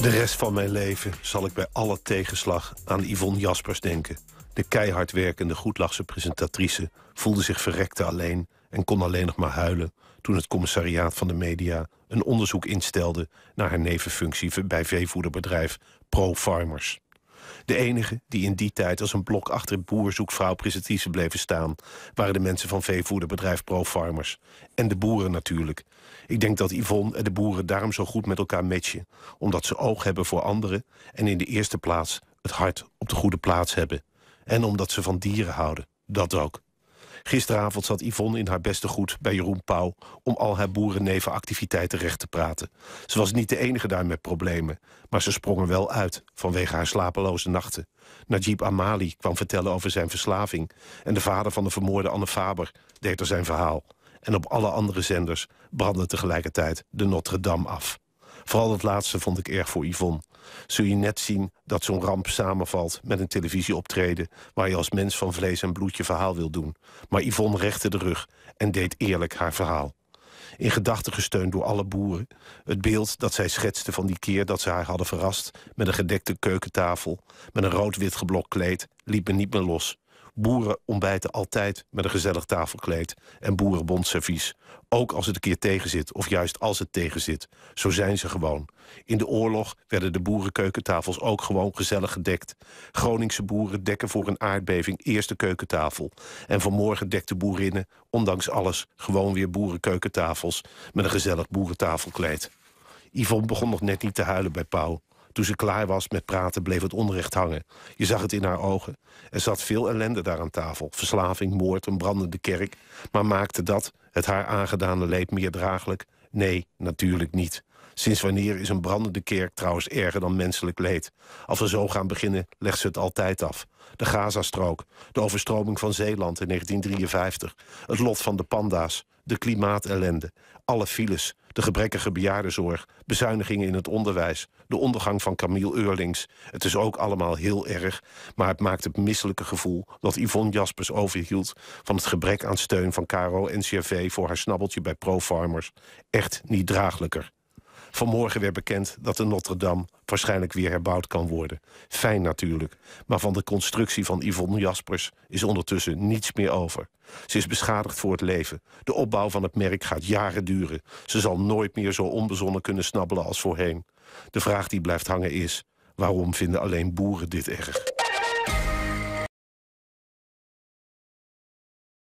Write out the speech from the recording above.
De rest van mijn leven zal ik bij alle tegenslag aan Yvonne Jaspers denken. De keihard werkende goedlachse presentatrice voelde zich verrekte alleen... en kon alleen nog maar huilen toen het commissariaat van de media... een onderzoek instelde naar haar nevenfunctie bij veevoederbedrijf Pro Farmers. De enige die in die tijd als een blok achter boer zoekt vrouw bleven staan... waren de mensen van veevoederbedrijf ProFarmers. En de boeren natuurlijk. Ik denk dat Yvonne en de boeren daarom zo goed met elkaar matchen. Omdat ze oog hebben voor anderen en in de eerste plaats het hart op de goede plaats hebben. En omdat ze van dieren houden. Dat ook. Gisteravond zat Yvonne in haar beste goed bij Jeroen Pauw... om al haar boerennevenactiviteiten recht te praten. Ze was niet de enige daar met problemen. Maar ze sprong er wel uit, vanwege haar slapeloze nachten. Najib Amali kwam vertellen over zijn verslaving... en de vader van de vermoorde Anne Faber deed er zijn verhaal. En op alle andere zenders brandde tegelijkertijd de Notre Dame af. Vooral het laatste vond ik erg voor Yvonne zul je net zien dat zo'n ramp samenvalt met een televisieoptreden waar je als mens van vlees en bloed je verhaal wil doen. Maar Yvonne rechte de rug en deed eerlijk haar verhaal. In gedachten gesteund door alle boeren. Het beeld dat zij schetste van die keer dat ze haar hadden verrast met een gedekte keukentafel, met een rood-wit geblok kleed, liep me niet meer los. Boeren ontbijten altijd met een gezellig tafelkleed en boerenbondservies. Ook als het een keer tegenzit, of juist als het tegenzit. Zo zijn ze gewoon. In de oorlog werden de boerenkeukentafels ook gewoon gezellig gedekt. Groningse boeren dekken voor een aardbeving eerst de keukentafel. En vanmorgen dekten boerinnen, ondanks alles, gewoon weer boerenkeukentafels... met een gezellig boerentafelkleed. Yvonne begon nog net niet te huilen bij Pauw. Toen ze klaar was met praten, bleef het onrecht hangen. Je zag het in haar ogen. Er zat veel ellende daar aan tafel. Verslaving, moord, een brandende kerk. Maar maakte dat het haar aangedane leed meer draaglijk? Nee, natuurlijk niet. Sinds wanneer is een brandende kerk trouwens erger dan menselijk leed? Als we zo gaan beginnen, legt ze het altijd af. De Gazastrook, de overstroming van Zeeland in 1953, het lot van de panda's, de klimaatellende, alle files, de gebrekkige bejaardenzorg, bezuinigingen in het onderwijs, de ondergang van Camille Eurlings. Het is ook allemaal heel erg, maar het maakt het misselijke gevoel dat Yvonne Jaspers overhield van het gebrek aan steun van Caro en CRV voor haar snabbeltje bij ProFarmers echt niet draaglijker. Vanmorgen werd bekend dat de Notre Dame waarschijnlijk weer herbouwd kan worden. Fijn natuurlijk, maar van de constructie van Yvonne Jaspers is ondertussen niets meer over. Ze is beschadigd voor het leven. De opbouw van het merk gaat jaren duren. Ze zal nooit meer zo onbezonnen kunnen snabbelen als voorheen. De vraag die blijft hangen is: waarom vinden alleen boeren dit erg?